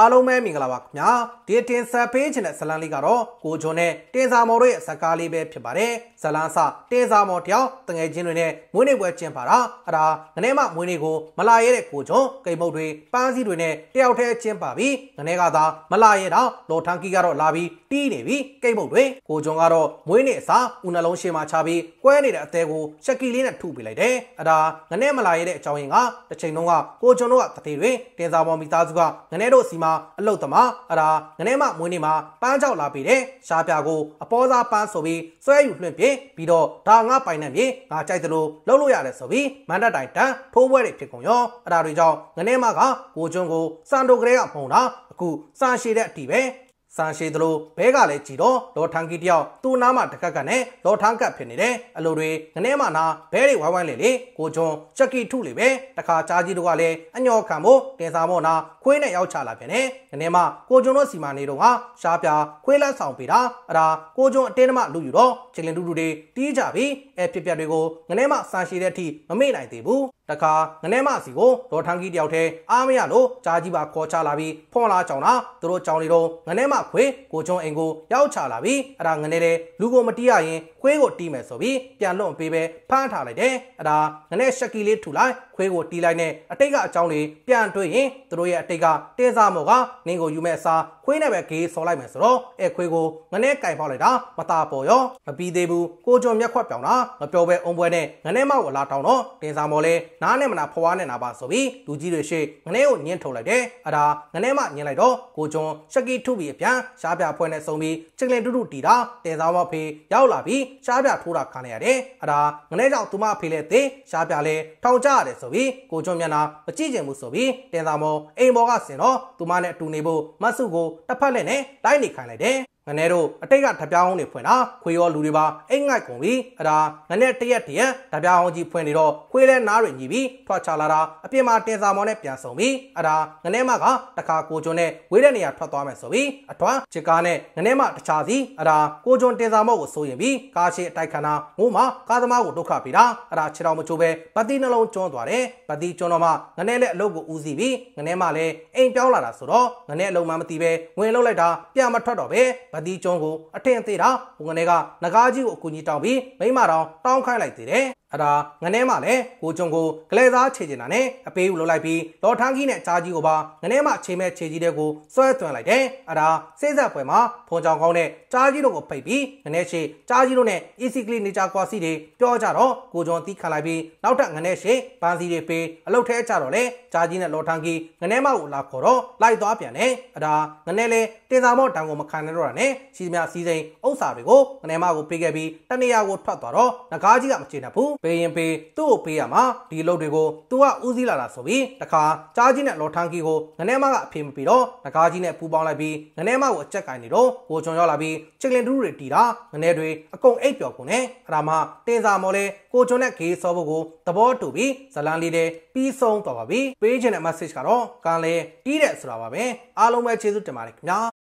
အားလုံးပဲမင်္ဂလာပါခင်ဗျာဒီတင်ဆက်ပေးခြင်းတဲ့ဇလန်လေးကတော့ကိုဂျွန်နဲ့တင်စာမော်တို့ရဲ့ဇကားလေးပဲဖြစ်ပါတယ်ဇလန်စတင်စာမော်တယောက်တငယ်ချင်းတွေနဲ့မွေးနေ့ပွဲကျင်းပတာအဒါငနေမှမွေးနေ့ကိုမလာရတဲ့ကိုဂျွန်ကိမုတ်တွေပန်းစည်းတွေနဲ့တယောက်တည်းကျင်းပပြီးငနေကသာမလာရတော့လော်ထန်ကီကတော့လာပြီးတီးနေပြီးကိမုတ်တွေကိုဂျွန်ကတော့မွေးနေ့အစားဦးနှလုံးရှေ့မှာချပြီးကွဲနေတဲ့အသေးကိုရှက်ကီလေးနဲ့ထုပေးလိုက်တယ်အဒါငနေမလာရတဲ့အကြောင်းရင်းကတစ်ချိန်လုံးကကိုဂျွန်တို့ကတတိတွေတင်စာမော်မိသားစုကငနေတို့စီမှာအလုတ်သမားအရာငနေမမွေးနေမှာပန်းကြောက်လာပြီးတဲ့ရှားပြကိုအပေါ်စားပန်းဆိုပြီးဆွဲယူလွှင့်ပြပြီးတော့ဒါငါပိုင်နဲ့မြေငါကြိုက်သလိုလှုပ်လို့ရတယ်ဆိုပြီးမန္တတိုင်တန်းထိုးပွဲတွေဖြစ်ကုန်ရောအရာတွေကြောင့်ငနေမကကိုကျွန်းကိုစံတိုကလေးကဖုံတာအခုစံရှိတဲ့အတီပဲစံရှိသလိုဘဲကလည်းကြည်တော့လော်ထန်ကီတယောက်သူ့နားမှာတကက်ကနဲ့လော်ထန်ကတ်ဖြစ်နေတယ်အလိုတွေငနဲ့မှနာဘဲတွေဝိုင်းဝိုင်းလေလေကိုချွန်ချက်ကီထုလေပဲတခါကြားကြီးတို့ကလည်းအညော်ခံဖို့တင်စားဖို့နာခွေးနဲ့ရောက်ချလာဖြစ်နေငနဲ့မှကိုချွန်တို့စီမာနေတော့ဟာရှားပြခွေးလက်ဆောင်ပေးတာအရာကိုချွန်အတင်းတမလူယူတော့ချစ်လင်တူတူတွေတီးကြပြီးအဖြစ်ပြက်တွေကိုငနဲ့မှစံရှိတဲ့အထိမမေ့နိုင်သေးဘူးတခါငနဲမစီကိုဒေါ်ထန်းကြီးတယောက်ထဲအားမရလို့ကြားကြီးပါခေါ်ချလာပြီးဖွန်လာကြောင်တာသူတို့ကြောင်နေတော့ငနဲမခွေကိုကျွန်းအိမ်ကိုရောက်ချလာပြီးအဲ့ဒါငနဲတဲ့လူကိုမတီးရရင်ခွေးကိုတီးမယ်ဆိုပြီးပြန်လွန့်ပေးပဲဖမ်းထားလိုက်တယ်အဲ့ဒါငနဲရှက်ကီလေးထူလိုက်သွေးကိုတီးလိုက်နဲ့အတိတ်ကအကြောင်းတွေပြန်တွေ့ရင်သူတို့ရဲ့အတိတ်ကတဲစားမော်ကနင်းကိုယူမဲ့အစားခွေးနဲ့ပဲဂေးဆော်လိုက်မယ်ဆိုတော့အဲခွေးကိုငနဲ့ကင်ပေါက်လိုက်တာမသားပေါ်ရောမပြီးသေးဘူးကိုကျော်မျက်ခွက်ပြောင်တာမပြောပဲအုံပွဲနဲ့ငနဲ့မောက်အလားတောင်းတော့တဲစားမော်လဲနားနဲ့မနာဖွားနဲ့နာပါဆိုပြီးလူကြီးတွေရှေ့ငနဲ့ကိုညှင်းထုတ်လိုက်တယ်အဒါငနဲ့မှညှင်းလိုက်တော့ကိုကျော်ရှက်ကီထုပြီးအပြန်ရှားပြဖွဲ့နဲ့ဆုံပြီးချစ်ကလင်တူတူတီတာတဲစားမော်ဖေးရောက်လာပြီးရှားပြထိုးတာခံရရတယ်အဒါငနဲ့ကြောင့်သူမဖေးလဲသေးရှားပြလဲထောင်ကြရတယ်ဆိုပြီးကိုကျွန်းမျက်နှာမကြည့်ချင်ဘူးဆိုပြီးတင်သာမောအိမ်ပေါ်ကဆင်တော့သူမနဲ့အတူနေဖို့မဆုကိုတစ်ဖက်လက်နဲ့လိုက်နေခိုင်းလိုက်တယ်ငနဲတို့အတိတ်ကဓပြောင်းတွေဖွင့်တာခွေရောလူတွေပါအိတ်ငိုက်ကုန်ပြီအဒါငနဲတရက်တရက်ဓပြောင်းကြီးဖွင့်နေတော့ခွေလဲနားတွေညီပြီးထွက်ချလာတာအပြင်မှာတင်စာမော်နဲ့ပြန်ဆုံပြီးအဒါငနဲမကတခါကိုကျွန်နဲ့ဝေးတဲ့နေရာထွက်သွားမယ်ဆိုပြီးအထွန်းချစ်ကားနဲ့ငနဲမတခြားစီအဒါကိုကျွန်တင်စာမော်ကိုစိုးရင်ပြီးကားရှိအတိုက်ခံတာငို့မှာကားသမားကိုဒုက္ခပေးတာအဒါခြေတော်မချိုးပဲပတိနှလုံးကျွန်းသွားတယ်ပတိကျွန်းတော့မှငနဲလည်းအလုပ်ကိုဦးစီးပြီးငနဲမလည်းအိမ်ပြောင်းလာတာဆိုတော့ငနဲအလုံးမှမသိပဲဝင်လောက်လိုက်တာပြန်မထွက်တော့ပဲဗတိကျွန်းကိုအထင်သေးတာဟိုငနေကငကားကြီးကိုအကူကြီးတောင်းပြီးမိမတော်တောင်းခိုင်းလိုက်သေးတယ်အဲ့ဒါငနဲမှလည်းကိုကျုံကိုကလဲစားခြေကျင်တာနဲ့အပေးဦးလှုပ်လိုက်ပြီးလော်ထန်းကြီးနဲ့ကြားကြီးကိုပါငနဲမှခြေမဲ့ခြေကြီးတဲ့ကိုဆွဲသွင်းလိုက်တယ်အဲ့ဒါစေးဆက်ပွဲမှာဖုံချောင်ကောင်းနဲ့ကြားကြီးတို့ကိုဖိတ်ပြီးငနဲရှိကြားကြီးတို့နဲ့ easily nature quasi တွေပြောကြတော့ကိုကျုံတီးခံလိုက်ပြီးနောက်ထပ်ငနဲရှိပန်းစီတွေပေးအလုတ်ထဲကြတော့လဲကြားကြီးနဲ့လော်ထန်းကြီးငနဲမှကိုလာခေါ်တော့လိုက်သွားပြန်တယ်အဲ့ဒါငနဲလဲတင်စာမော့တန်ကိုမခံနိုင်တော့တာနဲ့ရှိသမျှစီစိန်ဥစ္စာတွေကိုငနဲမကိုပေးခဲ့ပြီးတနေရာကိုထွက်သွားတော့ငကားကြီးကမချေနိုင်ဘူးပေးရင်ပေးသူ့ကိုပေးရမှာဒီအလုပ်တွေကိုသူကဦးစီးလာတာဆိုပြီးတခါကြားကြီးနဲ့လော်ထန်ကီကိုငနဲမကအဖေမပြီးတော့ငကားကြီးနဲ့ပူပေါင်းလိုက်ပြီးငနဲမကိုအချက်ကင်နေတော့ကိုချွန်ရောက်လာပြီးချစ်လင်တူးတွေတီတာငနဲတွေအကုန်အိပ်ပျော်ကုန်နဲ့အရာမတင်းစာမော်လဲကိုချွန်နဲ့ဂေးစောဖို့ကိုသဘောတူပြီးဇလန်လေးတဲ့ပြီးဆုံးသွားပါပြီပေးချင်တဲ့ message ကတော့ကံလဲတီးတဲ့ဆိုတာပါပဲအားလုံးပဲကျေးဇူးတင်ပါတယ်ခင်ဗျာ